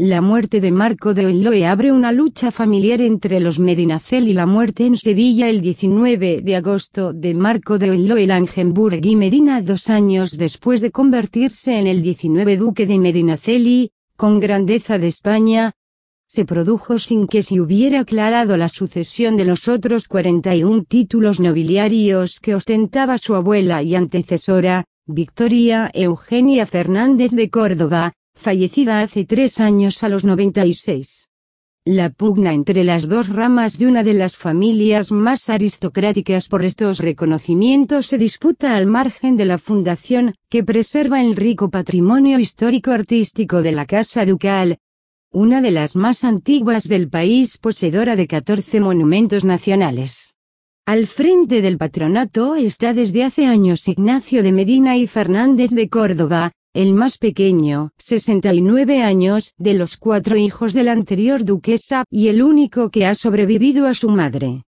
La muerte de Marco de Olloy abre una lucha familiar entre los Medinacel y la muerte en Sevilla el 19 de agosto de Marco de Olloy Langenburg y Medina dos años después de convertirse en el 19 duque de Medinaceli, con grandeza de España, se produjo sin que se hubiera aclarado la sucesión de los otros 41 títulos nobiliarios que ostentaba su abuela y antecesora, Victoria Eugenia Fernández de Córdoba, fallecida hace tres años a los 96. La pugna entre las dos ramas de una de las familias más aristocráticas por estos reconocimientos se disputa al margen de la fundación, que preserva el rico patrimonio histórico-artístico de la Casa Ducal, una de las más antiguas del país poseedora de 14 monumentos nacionales. Al frente del patronato está desde hace años Ignacio de Medina y Fernández de Córdoba, el más pequeño, 69 años, de los cuatro hijos de la anterior duquesa, y el único que ha sobrevivido a su madre.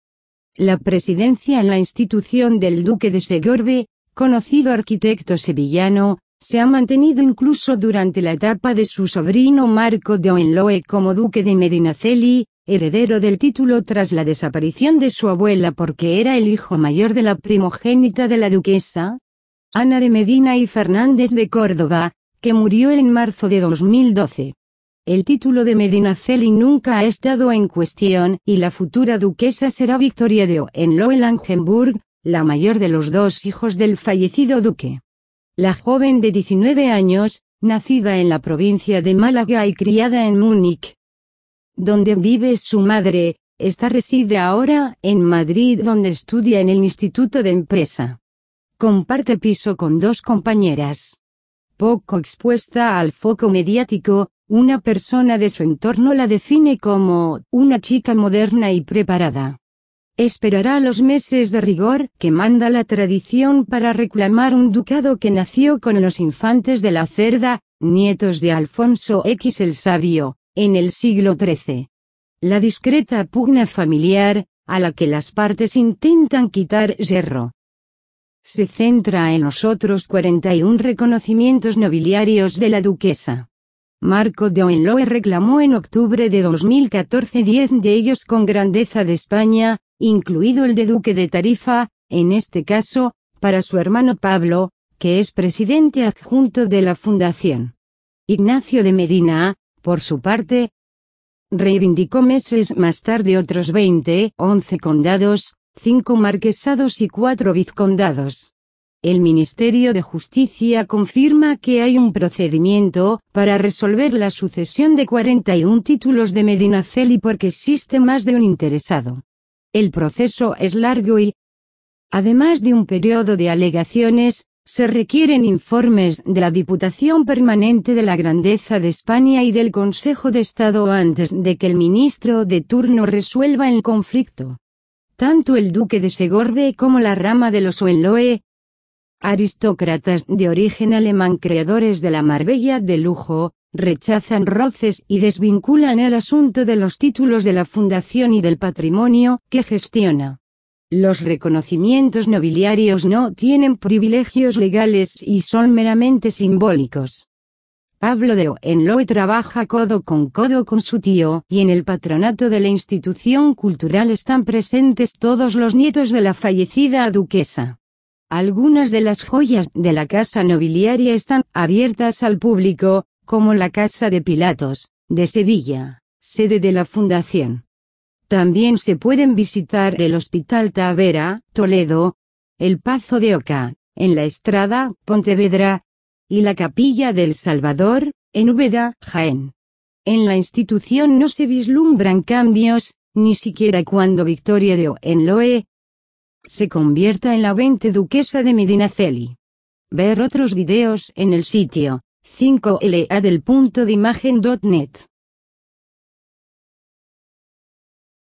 La presidencia en la institución del duque de Segorbe, conocido arquitecto sevillano, se ha mantenido incluso durante la etapa de su sobrino Marco de Oenloe como duque de Medinaceli, heredero del título tras la desaparición de su abuela porque era el hijo mayor de la primogénita de la duquesa, Ana de Medina y Fernández de Córdoba, que murió en marzo de 2012. El título de Medinaceli nunca ha estado en cuestión, y la futura duquesa será Victoria de Loel langenburg la mayor de los dos hijos del fallecido duque. La joven de 19 años, nacida en la provincia de Málaga y criada en Múnich, donde vive su madre, está reside ahora en Madrid donde estudia en el Instituto de Empresa. Comparte piso con dos compañeras. Poco expuesta al foco mediático, una persona de su entorno la define como una chica moderna y preparada. Esperará los meses de rigor que manda la tradición para reclamar un ducado que nació con los infantes de la cerda, nietos de Alfonso X el Sabio, en el siglo XIII. La discreta pugna familiar, a la que las partes intentan quitar yerro se centra en los otros 41 reconocimientos nobiliarios de la duquesa. Marco de Oenloe reclamó en octubre de 2014 10 de ellos con grandeza de España, incluido el de Duque de Tarifa, en este caso, para su hermano Pablo, que es presidente adjunto de la Fundación. Ignacio de Medina, por su parte, reivindicó meses más tarde otros 20, 11 condados, cinco marquesados y cuatro vizcondados. El Ministerio de Justicia confirma que hay un procedimiento para resolver la sucesión de 41 títulos de Medinaceli porque existe más de un interesado. El proceso es largo y, además de un periodo de alegaciones, se requieren informes de la Diputación Permanente de la Grandeza de España y del Consejo de Estado antes de que el ministro de turno resuelva el conflicto tanto el duque de Segorbe como la rama de los Hohenlohe, aristócratas de origen alemán creadores de la Marbella de lujo, rechazan roces y desvinculan el asunto de los títulos de la fundación y del patrimonio que gestiona. Los reconocimientos nobiliarios no tienen privilegios legales y son meramente simbólicos. Pablo de Oenloe trabaja codo con codo con su tío, y en el patronato de la institución cultural están presentes todos los nietos de la fallecida duquesa. Algunas de las joyas de la casa nobiliaria están abiertas al público, como la Casa de Pilatos, de Sevilla, sede de la fundación. También se pueden visitar el Hospital Tavera, Toledo, el Pazo de Oca, en la Estrada, Pontevedra, y la Capilla del Salvador, en Úbeda, Jaén. En la institución no se vislumbran cambios, ni siquiera cuando Victoria de Oenloe se convierta en la 20 duquesa de Medinaceli. Ver otros videos en el sitio 5LA del punto de imagen.net.